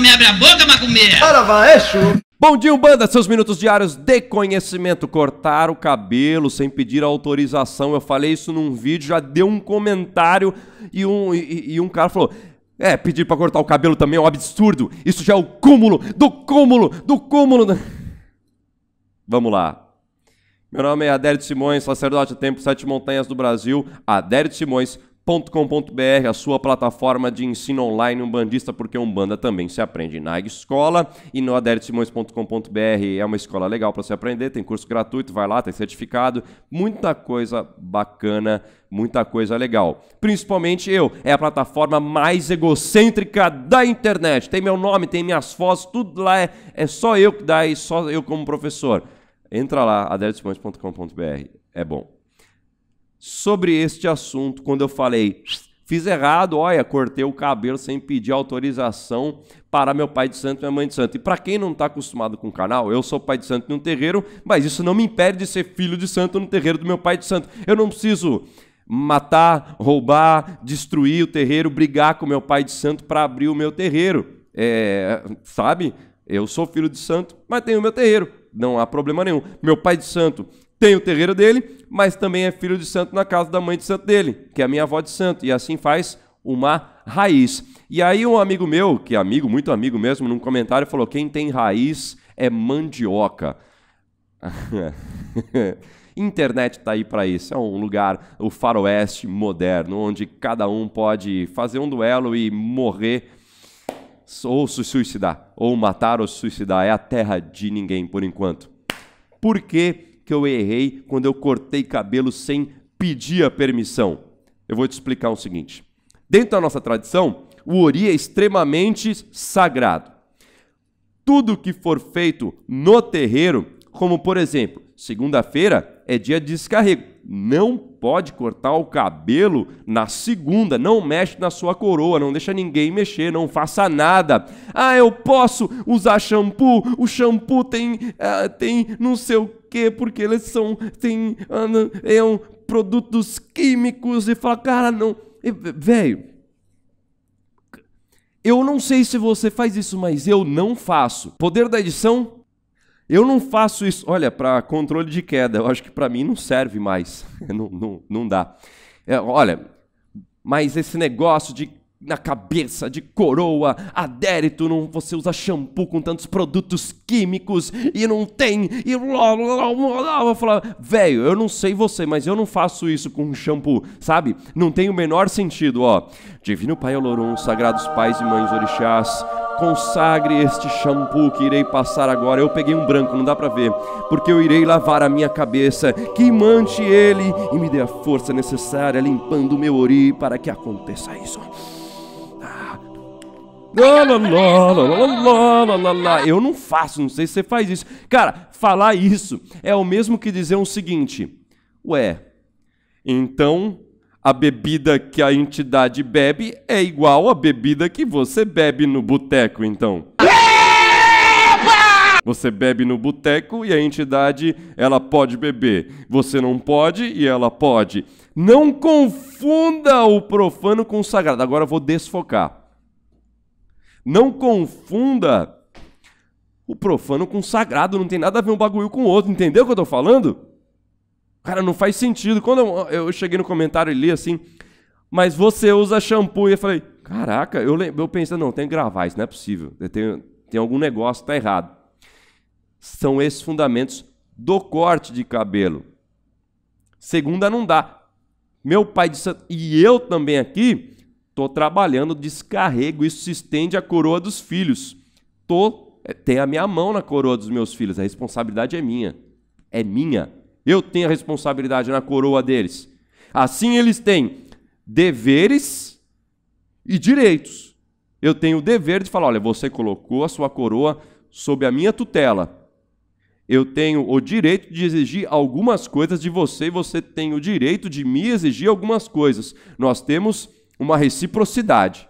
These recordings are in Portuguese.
me abre a boca, macumbeira. Arava, eixo. Bom dia, banda. Seus minutos diários de conhecimento. Cortar o cabelo sem pedir autorização. Eu falei isso num vídeo, já deu um comentário e um, e, e um cara falou... É, pedir para cortar o cabelo também é um absurdo. Isso já é o cúmulo do cúmulo do cúmulo. Do... Vamos lá. Meu nome é Adérito Simões, sacerdote do tempo Sete Montanhas do Brasil. Adérito Simões, bandista.com.br, a sua plataforma de ensino online, um bandista porque um banda também se aprende na escola e no adertsimões.com.br é uma escola legal para você aprender, tem curso gratuito, vai lá, tem certificado, muita coisa bacana, muita coisa legal. Principalmente eu, é a plataforma mais egocêntrica da internet. Tem meu nome, tem minhas fotos, tudo lá é, é só eu que dá e só eu como professor. Entra lá, adertsimões.com.br, é bom sobre este assunto quando eu falei. Fiz errado, olha, cortei o cabelo sem pedir autorização para meu pai de santo e minha mãe de santo. E para quem não está acostumado com o canal, eu sou pai de santo no terreiro, mas isso não me impede de ser filho de santo no terreiro do meu pai de santo. Eu não preciso matar, roubar, destruir o terreiro, brigar com meu pai de santo para abrir o meu terreiro. É, sabe? Eu sou filho de santo, mas tenho o meu terreiro. Não há problema nenhum. Meu pai de santo tem o terreiro dele, mas também é filho de santo na casa da mãe de santo dele, que é a minha avó de santo, e assim faz uma raiz. E aí um amigo meu, que é amigo, muito amigo mesmo, num comentário falou: "Quem tem raiz é mandioca". Internet está aí para isso. É um lugar, o faroeste moderno, onde cada um pode fazer um duelo e morrer ou se suicidar, ou matar ou suicidar. É a terra de ninguém por enquanto. Por quê? que eu errei quando eu cortei cabelo sem pedir a permissão? Eu vou te explicar o seguinte. Dentro da nossa tradição, o ori é extremamente sagrado. Tudo que for feito no terreiro, como por exemplo, segunda-feira é dia de descarrego. Não pode cortar o cabelo na segunda, não mexe na sua coroa, não deixa ninguém mexer, não faça nada. Ah, eu posso usar shampoo, o shampoo tem, ah, tem não sei o quê? Porque eles são, tem, é um, produtos químicos e fala, cara, não. Velho, eu não sei se você faz isso, mas eu não faço. Poder da edição? Eu não faço isso. Olha, para controle de queda, eu acho que para mim não serve mais. não, não, não dá. É, olha, mas esse negócio de na cabeça, de coroa, adérito, não, você usa shampoo com tantos produtos químicos e não tem, e blá, blá, blá, eu falar, velho, eu não sei você, mas eu não faço isso com shampoo, sabe? Não tem o menor sentido, ó. Divino Pai Olorum, sagrados pais e mães orixás, consagre este shampoo que irei passar agora. Eu peguei um branco, não dá para ver, porque eu irei lavar a minha cabeça, que mante ele e me dê a força necessária limpando o meu ori para que aconteça isso. Eu não faço, não sei se você faz isso. Cara, falar isso é o mesmo que dizer o seguinte: Ué, então a bebida que a entidade bebe é igual à bebida que você bebe no boteco, então. Você bebe no boteco e a entidade ela pode beber. Você não pode e ela pode. Não confunda o profano com o sagrado. Agora eu vou desfocar. Não confunda o profano com o sagrado, não tem nada a ver um bagulho com o outro, entendeu o que eu estou falando? Cara, não faz sentido. Quando eu, eu cheguei no comentário e li assim, mas você usa shampoo, e eu falei, caraca, eu, eu pensei, não, tem que gravar, isso não é possível, tem, algum negócio que tá errado. São esses fundamentos do corte de cabelo. Segunda não dá. Meu pai de santo, e eu também aqui, Estou trabalhando, descarrego, isso se estende à coroa dos filhos. Tô, é, tem a minha mão na coroa dos meus filhos, a responsabilidade é minha. É minha. Eu tenho a responsabilidade na coroa deles. Assim eles têm deveres e direitos. Eu tenho o dever de falar: olha, você colocou a sua coroa sob a minha tutela. Eu tenho o direito de exigir algumas coisas de você e você tem o direito de me exigir algumas coisas. Nós temos uma reciprocidade.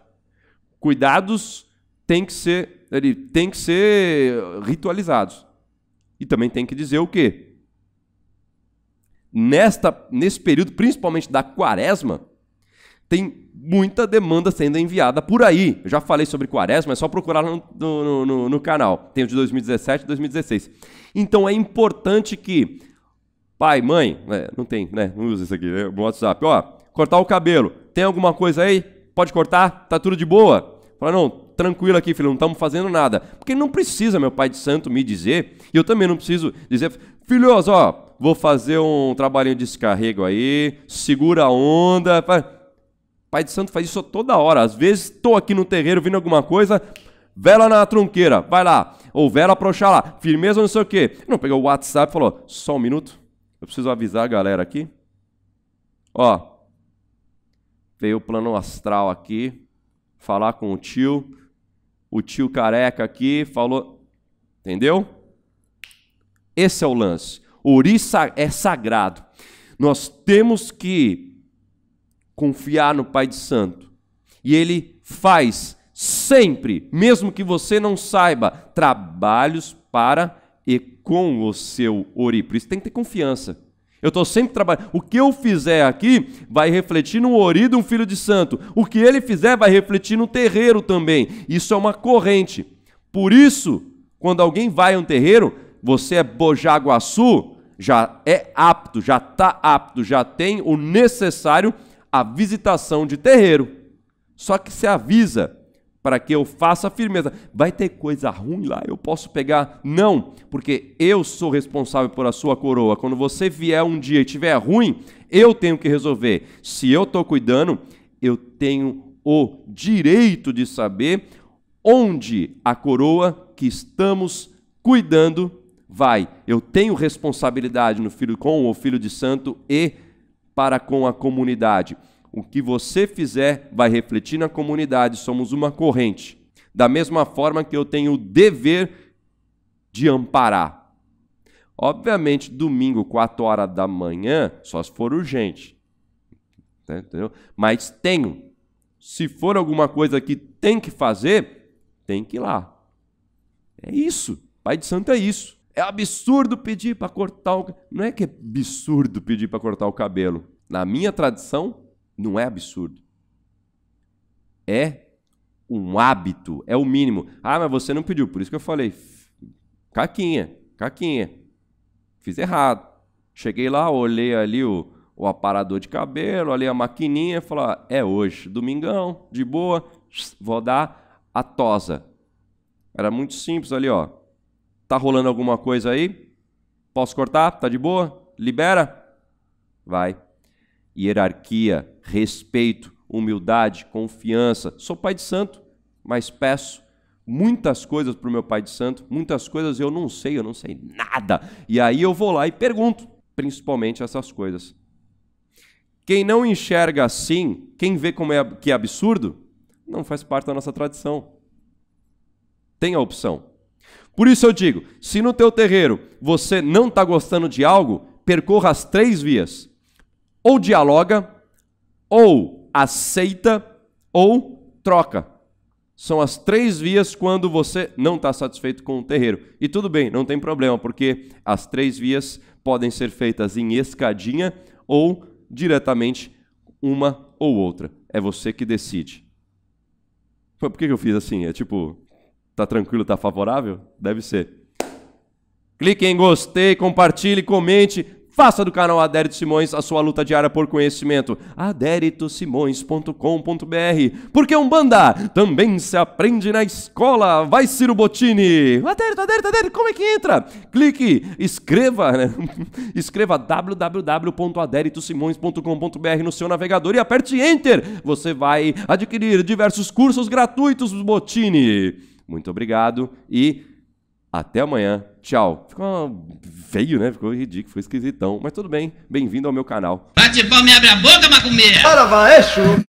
Cuidados têm que ser, ele tem que ser ritualizados. E também tem que dizer o quê? Nesta, nesse período, principalmente da quaresma, tem muita demanda sendo enviada por aí. Eu já falei sobre quaresma, é só procurar no, no, no, no canal. Tem o de 2017 e 2016. Então é importante que pai, mãe, né, não tem, né? Não usa isso aqui, né? WhatsApp, ó cortar o cabelo. Tem alguma coisa aí? Pode cortar? Tá tudo de boa? Fala, não, tranquilo aqui, filho, não estamos fazendo nada. Porque não precisa, meu pai de santo, me dizer. E eu também não preciso dizer, filhos, ó, vou fazer um trabalhinho de descarrego aí, segura a onda. Pai de santo faz isso toda hora. Às vezes estou aqui no terreiro vindo alguma coisa, vela na trunqueira, vai lá. Ou vela pra lá, firmeza ou não sei o quê. Não, pegou o WhatsApp e falou, só um minuto, eu preciso avisar a galera aqui. Ó, veio o plano astral aqui, falar com o tio, o tio careca aqui falou. Entendeu? Esse é o lance. O Uri é sagrado. Nós temos que confiar no Pai de Santo. E ele faz sempre, mesmo que você não saiba, trabalhos para e com o seu Ori. Por isso tem que ter confiança. Eu estou sempre trabalhando. O que eu fizer aqui vai refletir no ori de um filho de santo. O que ele fizer vai refletir no terreiro também. Isso é uma corrente. Por isso, quando alguém vai a um terreiro, você é bojaguaçu, já é apto, já está apto, já tem o necessário à visitação de terreiro. Só que se avisa para que eu faça firmeza. Vai ter coisa ruim lá, eu posso pegar? Não, porque eu sou responsável por a sua coroa. Quando você vier um dia e tiver ruim, eu tenho que resolver. Se eu estou cuidando, eu tenho o direito de saber onde a coroa que estamos cuidando vai. Eu tenho responsabilidade no filho com o filho de santo e para com a comunidade. O que você fizer vai refletir na comunidade, somos uma corrente. Da mesma forma que eu tenho o dever de amparar. Obviamente, domingo, 4 horas da manhã, só se for urgente. Entendeu? Mas tenho. Se for alguma coisa que tem que fazer, tem que ir lá. É isso. Pai de santo é isso. É absurdo pedir para cortar o Não é que é absurdo pedir para cortar o cabelo. Na minha tradição, não é absurdo. É um hábito, é o mínimo. Ah, mas você não pediu, por isso que eu falei, caquinha, caquinha. Fiz errado. Cheguei lá, olhei ali o, o aparador de cabelo, olhei a maquininha, falei, é hoje, domingão, de boa, vou dar a tosa. Era muito simples ali, ó. Tá rolando alguma coisa aí? Posso cortar? Tá de boa? Libera? Vai hierarquia, respeito, humildade, confiança. Sou pai de santo, mas peço muitas coisas para o meu pai de santo, muitas coisas eu não sei, eu não sei nada. E aí eu vou lá e pergunto, principalmente essas coisas. Quem não enxerga assim, quem vê como é que é absurdo, não faz parte da nossa tradição. Tem a opção. Por isso eu digo, se no teu terreiro você não está gostando de algo, percorra as três vias ou dialoga, ou aceita, ou troca. São as três vias quando você não está satisfeito com o terreiro. E tudo bem, não tem problema, porque as três vias podem ser feitas em escadinha ou diretamente uma ou outra. É você que decide. Por que eu fiz assim? É tipo, tá tranquilo, tá favorável? Deve ser. Clique em gostei, compartilhe, comente. Faça do canal Adérito Simões a sua luta diária por conhecimento. adéritosimões.com.br Porque Umbanda também se aprende na escola. Vai, Ciro botini. Adérito, Adérito, Adérito, como é que entra? Clique, escreva, né? escreva www.adéritosimões.com.br no seu navegador e aperte Enter. Você vai adquirir diversos cursos gratuitos botini. Muito obrigado e até amanhã. Tchau. Ficou feio, né? Ficou ridículo, ficou esquisitão. Mas tudo bem. Bem-vindo ao meu canal. Bate palma, me abre a boca, macumbeira. Para, vai, é show.